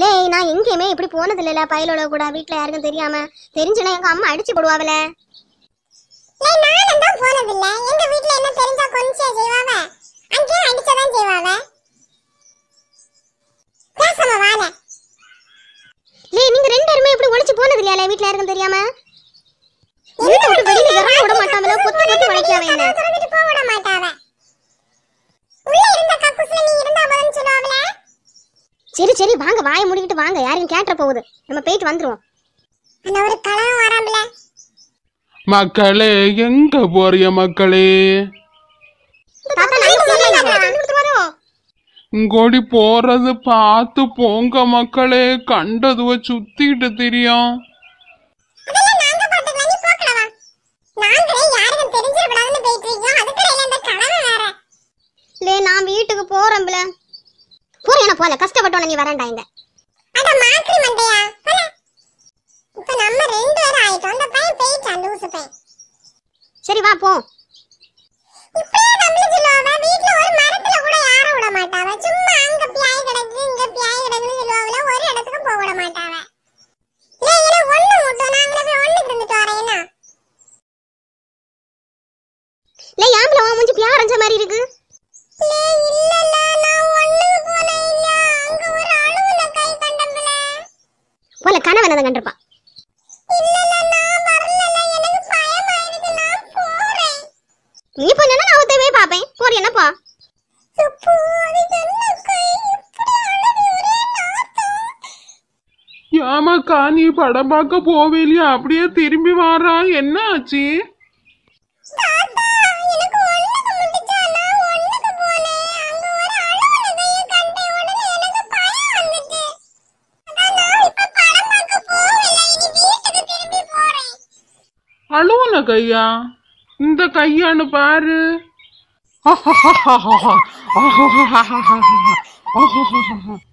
லே நான் எங்கேயுமே இப்படி போனது இல்லல பயலோட கூட வீட்ல யாருக்கும் தெரியாம தெரிஞ்சனா எங்க அம்மா அடிச்சு போடுவாவல லே நானும் தான் போனது இல்ல எங்க வீட்ல என்ன தெரிஞ்சா கொஞ்சே செய்வாவ அங்கேயும் அடிச்ச தான் செய்வாவ பேசாம வால லே நீங்க ரெண்டு பேருமே இப்படி ஒளிச்சு போனது இல்லல வீட்ல யாருக்கும் தெரியாம வீட்டை ஒரு வெளியில இறங்க விட மாட்டாங்களா கொத்து கொத்து வளைக்காம என்ன சரி சரி வாங்க வாயை முடிக்கிட்டு வாங்க யாரையும் கேட்ட போகுது நம்ம போயிட்டு வந்துருவோம் மக்களே எங்க போறிய மக்களே இங்கோடி போறது பார்த்து போங்க மக்களே கண்டதுவ சுத்திட்டு தெரியும் நான் வீட்டுக்கு போறேன்ல கூறியன போல கஷ்டப்பட்டோன நீ வரண்டா அட மாத்திரி மண்டையா இப்ப நம்ம ரெண்டு பேரும் ஆயிட்டோம் அந்த பையன் பேய்ச்சான் லூசு பையன் சரி வா போ இப்படியே தமிழ் சொல்லுவாங்க வீட்ல ஒரு மரத்துல கூட யாரும் விட மாட்டாங்க சும்மா அங்க பியாய் கிடக்கு இங்க பியாய் கிடக்குன்னு சொல்லுவாங்க ஒரு இடத்துக்கு போக விட மாட்டாங்க லே ஆம்பளை மூஞ்சி பியாரஞ்ச மாதிரி இருக்கு லே இல்ல நான் அந்த கணவனை தான் கண்டிருப்பான் நீ போனா பாப்பேன் போற ஏமாக்கா நீ படம் பார்க்க போவேலியா அப்படியே திரும்பி வாரா என்ன ஆச்சு அழுவல கையா இந்த கையானு பாரு ஆஹா